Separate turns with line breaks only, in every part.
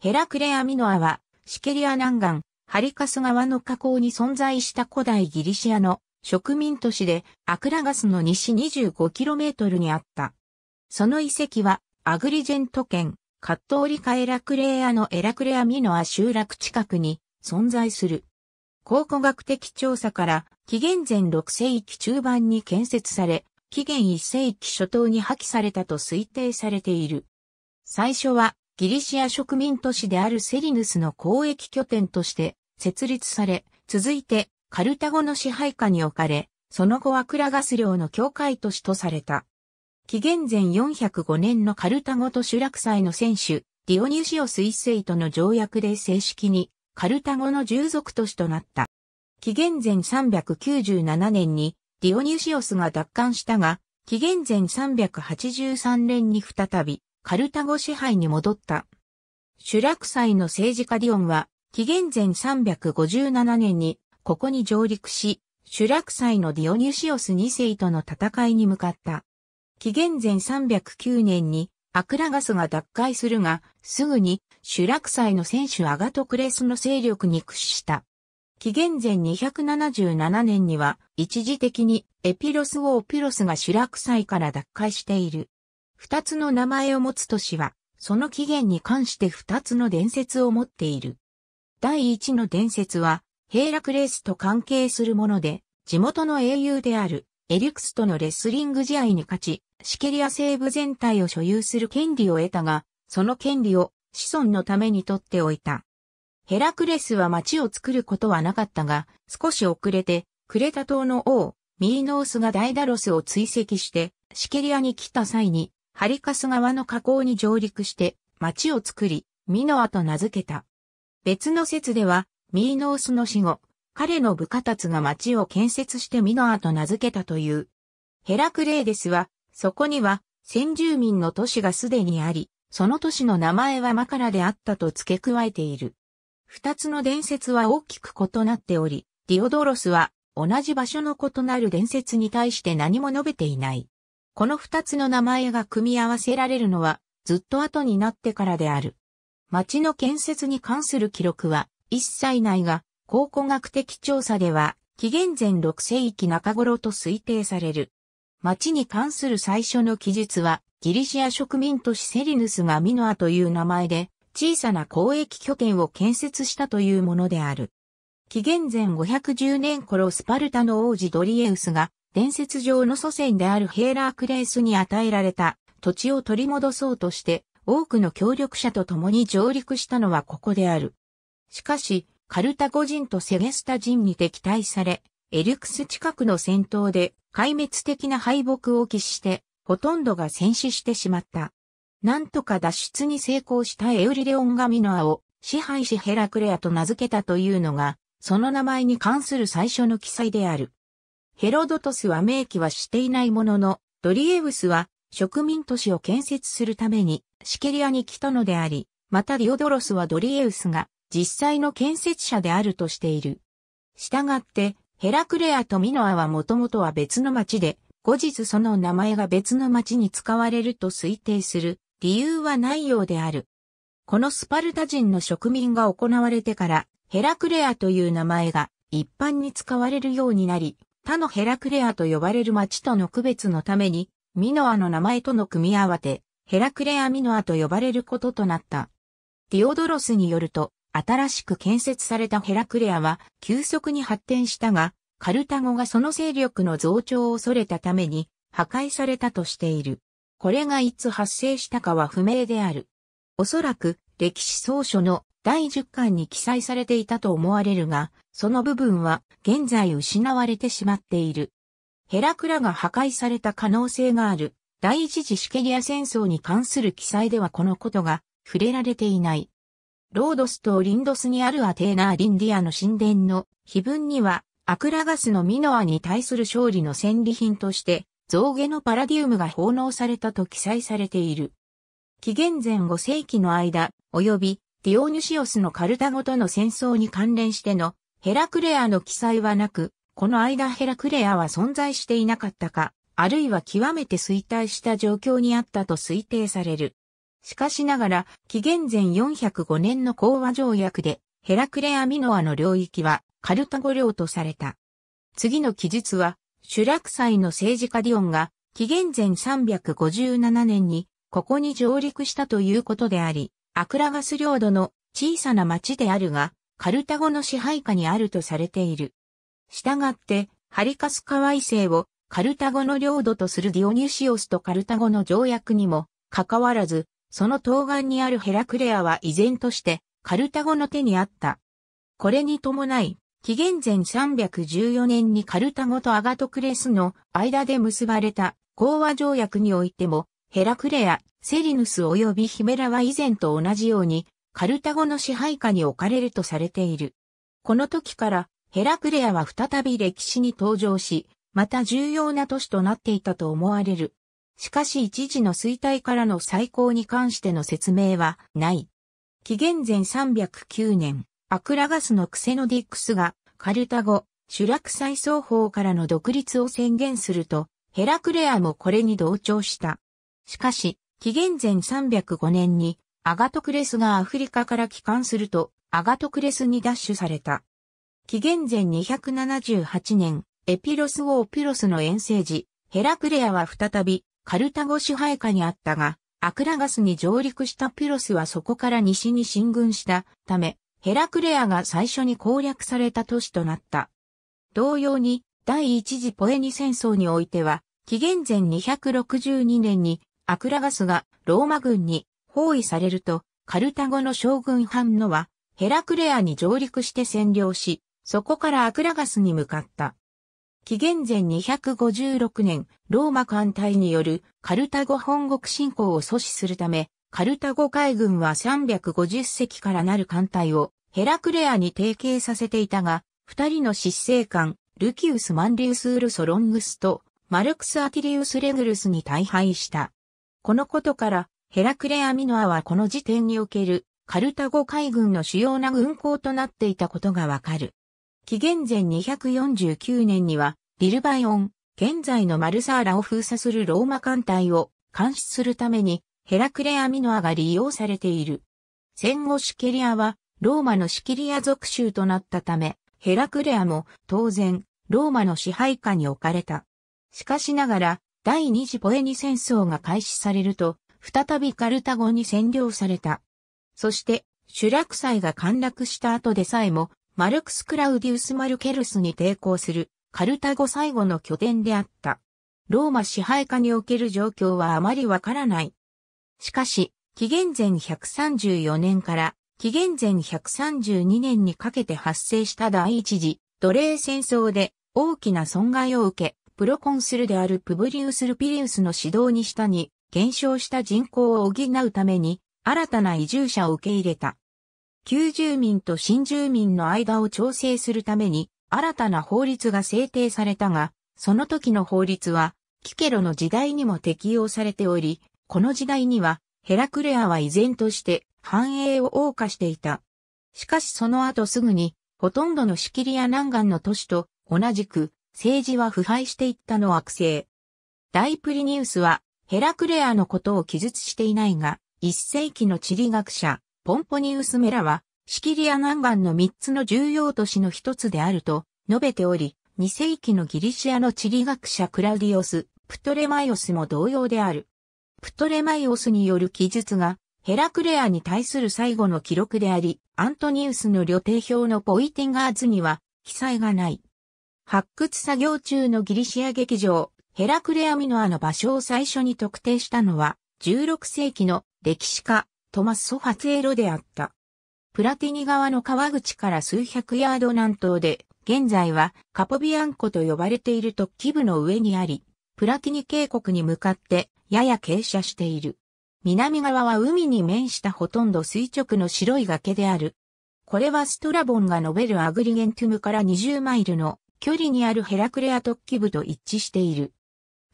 ヘラクレアミノアは、シケリア南岸、ハリカス川の河口に存在した古代ギリシアの植民都市で、アクラガスの西 25km にあった。その遺跡は、アグリジェント県、カットオリカエラクレアのエラクレアミノア集落近くに存在する。考古学的調査から、紀元前6世紀中盤に建設され、紀元1世紀初頭に破棄されたと推定されている。最初はギリシア植民都市であるセリヌスの交易拠点として設立され、続いてカルタゴの支配下に置かれ、その後はクラガス領の境界都市とされた。紀元前405年のカルタゴとシュラクサイの選手、ディオニュシオス一世との条約で正式にカルタゴの従属都市となった。紀元前397年にディオニュシオスが奪還したが、紀元前383年に再びカルタゴ支配に戻った。シュラク祭の政治家ディオンは、紀元前357年に、ここに上陸し、シュラク祭のディオニュシオス2世との戦いに向かった。紀元前309年に、アクラガスが脱会するが、すぐに、シュラク祭の選手アガトクレスの勢力に屈した。紀元前277年には、一時的にエピロス・王ーピロスがシュラク祭から脱会している。二つの名前を持つ都市は、その起源に関して二つの伝説を持っている。第一の伝説は、ヘイラクレスと関係するもので、地元の英雄である、エリュクスとのレスリング試合に勝ち、シケリア西部全体を所有する権利を得たが、その権利を子孫のために取っておいた。ヘラクレスは町を作ることはなかったが、少し遅れて、クレタ島の王、ミーノースがダイダロスを追跡して、シケリアに来た際に、ハリカス川の河口に上陸して町を作り、ミノアと名付けた。別の説では、ミーノースの死後、彼の部下たちが町を建設してミノアと名付けたという。ヘラクレーデスは、そこには先住民の都市がすでにあり、その都市の名前はマカラであったと付け加えている。二つの伝説は大きく異なっており、ディオドロスは同じ場所の異なる伝説に対して何も述べていない。この二つの名前が組み合わせられるのは、ずっと後になってからである。町の建設に関する記録は、一切ないが、考古学的調査では、紀元前6世紀中頃と推定される。町に関する最初の記述は、ギリシア植民都市セリヌスがミノアという名前で、小さな交易拠点を建設したというものである。紀元前510年頃スパルタの王子ドリエウスが伝説上の祖先であるヘーラークレースに与えられた土地を取り戻そうとして多くの協力者と共に上陸したのはここである。しかし、カルタゴ人とセゲスタ人に敵対され、エリュクス近くの戦闘で壊滅的な敗北を喫して、ほとんどが戦死してしまった。なんとか脱出に成功したエウリレオンガミノアを支配しヘラクレアと名付けたというのが、その名前に関する最初の記載である。ヘロドトスは明記はしていないものの、ドリエウスは植民都市を建設するためにシケリアに来たのであり、またディオドロスはドリエウスが実際の建設者であるとしている。したがって、ヘラクレアとミノアはもともとは別の町で、後日その名前が別の町に使われると推定する理由はないようである。このスパルタ人の植民が行われてから、ヘラクレアという名前が一般に使われるようになり、他のヘラクレアと呼ばれる町との区別のために、ミノアの名前との組み合わせ、ヘラクレアミノアと呼ばれることとなった。ディオドロスによると、新しく建設されたヘラクレアは急速に発展したが、カルタゴがその勢力の増長を恐れたために破壊されたとしている。これがいつ発生したかは不明である。おそらく歴史総書の第10巻に記載されていたと思われるが、その部分は現在失われてしまっている。ヘラクラが破壊された可能性がある第一次シケリア戦争に関する記載ではこのことが触れられていない。ロードスとリンドスにあるアテーナー・リンディアの神殿の碑文には、アクラガスのミノアに対する勝利の戦利品として、象牙のパラディウムが奉納されたと記載されている。紀元前5世紀の間、及びディオニュシオスのカルタゴとの戦争に関連してのヘラクレアの記載はなく、この間ヘラクレアは存在していなかったか、あるいは極めて衰退した状況にあったと推定される。しかしながら、紀元前405年の講和条約で、ヘラクレアミノアの領域はカルタゴ領とされた。次の記述は、主落祭の政治家ディオンが、紀元前357年に、ここに上陸したということであり、アクラガス領土の小さな町であるが、カルタゴの支配下にあるとされている。従って、ハリカス河イ星をカルタゴの領土とするディオニュシオスとカルタゴの条約にも、かかわらず、その東岸にあるヘラクレアは依然としてカルタゴの手にあった。これに伴い、紀元前314年にカルタゴとアガトクレスの間で結ばれた講和条約においても、ヘラクレア、セリヌス及びヒメラは以前と同じように、カルタゴの支配下に置かれるとされている。この時から、ヘラクレアは再び歴史に登場し、また重要な都市となっていたと思われる。しかし一時の衰退からの再興に関しての説明はない。紀元前309年、アクラガスのクセノディックスがカルタゴ、主落再双方からの独立を宣言すると、ヘラクレアもこれに同調した。しかし、紀元前305年にアガトクレスがアフリカから帰還すると、アガトクレスに奪取された。紀元前278年、エピロス王ピロスの遠征時、ヘラクレアは再びカルタゴ支配下にあったが、アクラガスに上陸したピロスはそこから西に進軍したため、ヘラクレアが最初に攻略された都市となった。同様に、第一次ポエニ戦争においては、紀元前262年にアクラガスがローマ軍に包囲されると、カルタゴの将軍ハンノは、ヘラクレアに上陸して占領し、そこからアクラガスに向かった。紀元前256年、ローマ艦隊によるカルタゴ本国侵攻を阻止するため、カルタゴ海軍は350隻からなる艦隊をヘラクレアに提携させていたが、二人の失政官、ルキウス・マンリウス・ウルソ・ロングスと、マルクス・アティリウス・レグルスに大敗した。このことから、ヘラクレアミノアはこの時点におけるカルタゴ海軍の主要な軍港となっていたことがわかる。紀元前249年には、リルバイオン、現在のマルサーラを封鎖するローマ艦隊を監視するために、ヘラクレアミノアが利用されている。戦後シケリアは、ローマのシキリア属州となったため、ヘラクレアも当然、ローマの支配下に置かれた。しかしながら、第二次ポエニ戦争が開始されると、再びカルタゴに占領された。そして、シュラク祭が陥落した後でさえも、マルクス・クラウディウス・マルケルスに抵抗する、カルタゴ最後の拠点であった。ローマ支配下における状況はあまりわからない。しかし、紀元前134年から紀元前132年にかけて発生した第一次奴隷戦争で大きな損害を受け、プロコンスルであるプブリウス・ルピリウスの指導に下に、減少した人口を補うために、新たな移住者を受け入れた。旧住民と新住民の間を調整するために、新たな法律が制定されたが、その時の法律は、キケロの時代にも適用されており、この時代には、ヘラクレアは依然として繁栄を謳歌していた。しかしその後すぐに、ほとんどのシキリア南岸の都市と同じく政治は腐敗していったの悪性。大プリニウスはヘラクレアのことを記述していないが、一世紀の地理学者、ポンポニウスメラは、シキリア南岸の三つの重要都市の一つであると述べており、二世紀のギリシアの地理学者クラウディオス、プトレマイオスも同様である。プトレマイオスによる記述が、ヘラクレアに対する最後の記録であり、アントニウスの旅程表のポイティンガーズには記載がない。発掘作業中のギリシア劇場、ヘラクレアミノアの場所を最初に特定したのは、16世紀の歴史家、トマス・ソファツエロであった。プラティニ川の川口から数百ヤード南東で、現在はカポビアンコと呼ばれている突起部の上にあり、プラティニ渓谷に向かってやや傾斜している。南側は海に面したほとんど垂直の白い崖である。これはストラボンが述べるアグリゲントゥムから20マイルの距離にあるヘラクレア突起部と一致している。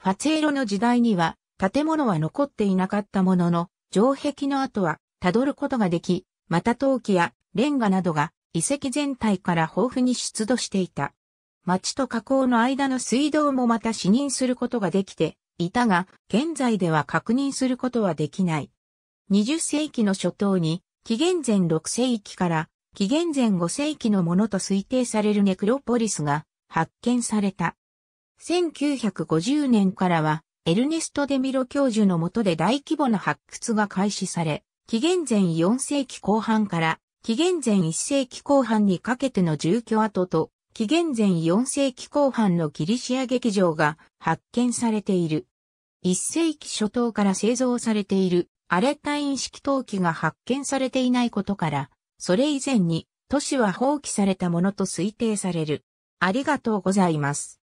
ファツェーロの時代には建物は残っていなかったものの、城壁の跡は辿ることができ、また陶器やレンガなどが遺跡全体から豊富に出土していた。町と河口の間の水道もまた視認することができていたが、現在では確認することはできない。20世紀の初頭に、紀元前6世紀から紀元前5世紀のものと推定されるネクロポリスが発見された。1950年からは、エルネスト・デ・ミロ教授の下で大規模な発掘が開始され、紀元前4世紀後半から紀元前1世紀後半にかけての住居跡と紀元前4世紀後半のギリシア劇場が発見されている。1世紀初頭から製造されているアレタイン式陶器が発見されていないことから、それ以前に都市は放棄されたものと推定される。ありがとうございます。